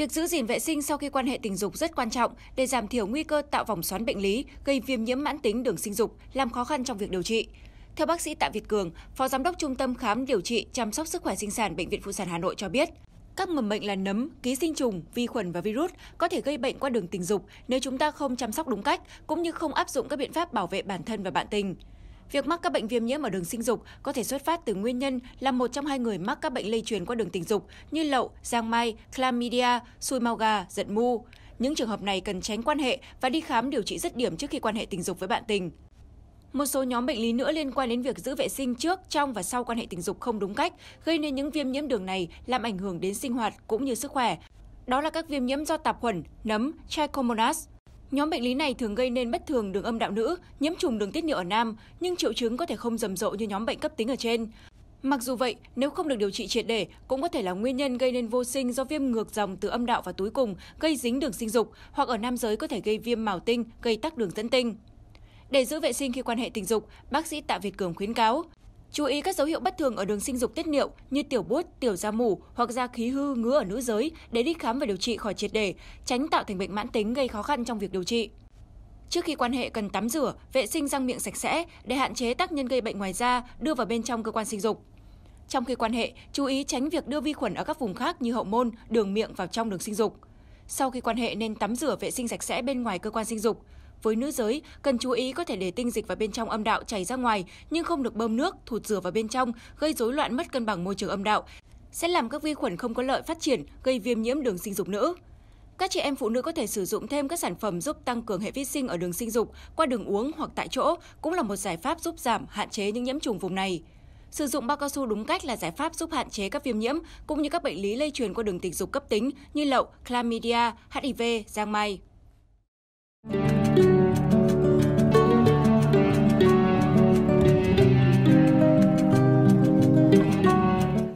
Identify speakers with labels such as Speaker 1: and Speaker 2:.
Speaker 1: Việc giữ gìn vệ sinh sau khi quan hệ tình dục rất quan trọng để giảm thiểu nguy cơ tạo vòng xoắn bệnh lý gây viêm nhiễm mãn tính đường sinh dục, làm khó khăn trong việc điều trị. Theo bác sĩ Tạ Việt Cường, Phó Giám đốc Trung tâm Khám Điều trị Chăm sóc Sức khỏe Sinh sản Bệnh viện Phụ sản Hà Nội cho biết, các mầm bệnh là nấm, ký sinh trùng, vi khuẩn và virus có thể gây bệnh qua đường tình dục nếu chúng ta không chăm sóc đúng cách cũng như không áp dụng các biện pháp bảo vệ bản thân và bạn tình. Việc mắc các bệnh viêm nhiễm ở đường sinh dục có thể xuất phát từ nguyên nhân là một trong hai người mắc các bệnh lây truyền qua đường tình dục như lậu, giang mai, chlamydia, xui mau gà, giận mu. Những trường hợp này cần tránh quan hệ và đi khám điều trị dứt điểm trước khi quan hệ tình dục với bạn tình. Một số nhóm bệnh lý nữa liên quan đến việc giữ vệ sinh trước, trong và sau quan hệ tình dục không đúng cách, gây nên những viêm nhiễm đường này làm ảnh hưởng đến sinh hoạt cũng như sức khỏe. Đó là các viêm nhiễm do tạp khuẩn, nấm, trichomonas. Nhóm bệnh lý này thường gây nên bất thường đường âm đạo nữ, nhiễm trùng đường tiết niệu ở nam, nhưng triệu chứng có thể không rầm rộ như nhóm bệnh cấp tính ở trên. Mặc dù vậy, nếu không được điều trị triệt để, cũng có thể là nguyên nhân gây nên vô sinh do viêm ngược dòng từ âm đạo và túi cùng, gây dính đường sinh dục, hoặc ở nam giới có thể gây viêm mào tinh, gây tắc đường dẫn tinh. Để giữ vệ sinh khi quan hệ tình dục, bác sĩ Tạ Việt Cường khuyến cáo, Chú ý các dấu hiệu bất thường ở đường sinh dục tiết niệu như tiểu buốt, tiểu da mủ hoặc da khí hư ngứa ở nữ giới để đi khám và điều trị khỏi triệt đề tránh tạo thành bệnh mãn tính gây khó khăn trong việc điều trị. Trước khi quan hệ cần tắm rửa, vệ sinh răng miệng sạch sẽ để hạn chế tác nhân gây bệnh ngoài da đưa vào bên trong cơ quan sinh dục. Trong khi quan hệ, chú ý tránh việc đưa vi khuẩn ở các vùng khác như hậu môn, đường miệng vào trong đường sinh dục. Sau khi quan hệ nên tắm rửa vệ sinh sạch sẽ bên ngoài cơ quan sinh dục. Với nữ giới, cần chú ý có thể để tinh dịch vào bên trong âm đạo chảy ra ngoài nhưng không được bơm nước, thụt rửa vào bên trong, gây rối loạn mất cân bằng môi trường âm đạo, sẽ làm các vi khuẩn không có lợi phát triển, gây viêm nhiễm đường sinh dục nữ. Các chị em phụ nữ có thể sử dụng thêm các sản phẩm giúp tăng cường hệ vi sinh ở đường sinh dục qua đường uống hoặc tại chỗ cũng là một giải pháp giúp giảm, hạn chế những nhiễm trùng vùng này. Sử dụng bao cao su đúng cách là giải pháp giúp hạn chế các viêm nhiễm cũng như các bệnh lý lây truyền qua đường tình dục cấp tính như lậu, chlamydia, HIV, giang mai.